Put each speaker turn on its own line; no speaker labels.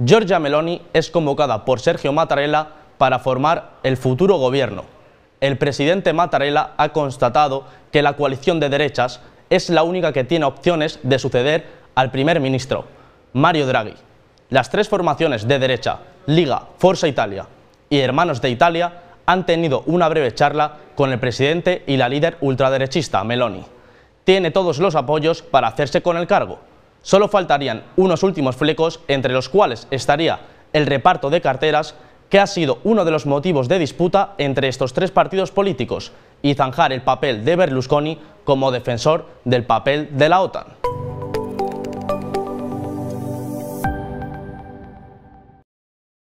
Giorgia Meloni es convocada por Sergio Mattarella para formar el futuro gobierno. El presidente Mattarella ha constatado que la coalición de derechas es la única que tiene opciones de suceder al primer ministro, Mario Draghi. Las tres formaciones de derecha, Liga, Forza Italia y Hermanos de Italia, han tenido una breve charla con el presidente y la líder ultraderechista, Meloni. Tiene todos los apoyos para hacerse con el cargo, Solo faltarían unos últimos flecos, entre los cuales estaría el reparto de carteras, que ha sido uno de los motivos de disputa entre estos tres partidos políticos, y zanjar el papel de Berlusconi como defensor del papel de la OTAN.